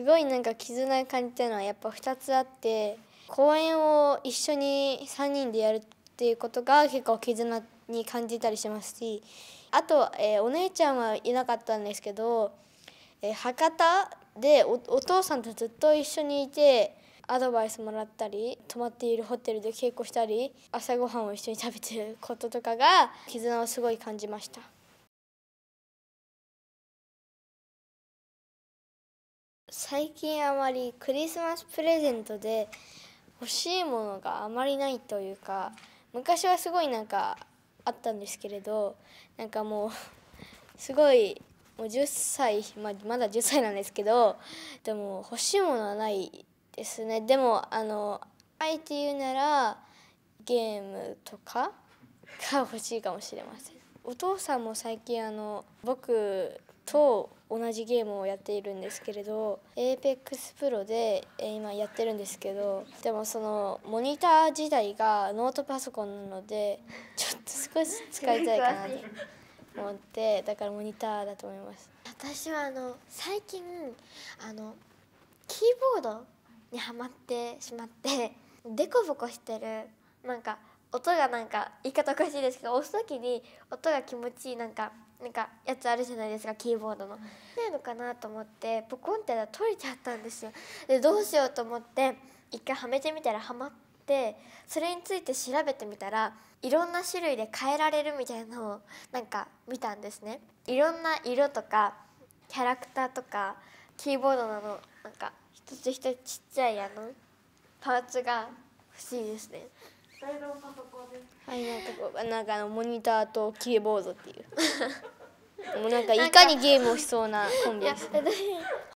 すごいなんか絆感じたのはやっぱ2つあって公演を一緒に3人でやるっていうことが結構絆に感じたりしますしあと、えー、お姉ちゃんはいなかったんですけど、えー、博多でおお父さんとずっと一緒にいてアドバイスもらったり泊まっているホテルで稽古したり朝ごはんを一緒に食べてることとかが絆をすごい感じました。最近あまりクリスマスプレゼントで欲しいものがあまりないというか昔はすごいなんかあったんですけれどなんかもうすごいもう10歳、まあ、まだ10歳なんですけどでも欲しいものはないですねでもあの相えて言うならゲームとかが欲しいかもしれませんお父さんも最近あの僕と同じゲームをやっているんですけれど APEXPRO で今やってるんですけどでもそのモニター自体がノートパソコンなのでちょっと少し使いたいかなと思ってだからモニターだと思います私はあの最近あのキーボードにはまってしまってデコボコしてるなんか音がなんか言い方おかしいですけど押す時に音が気持ちいいなんかなんかやつあるじゃないですかキーボードの。な、い、のかなと思ってポコンって取れちゃったんですよ。でどうしようと思って一回はめてみたらはまってそれについて調べてみたらいろんな種類で変えられるみたいのをなんか見たんですね。いろんな色とかキャラクターとかキーボードなどなんか一つ一つちっちゃいあのパーツが欲しいですね。はい、なんかこうなんかあのモニターとキーボードっていう。もうなんかいかにゲームをしそうなコンビです、ね。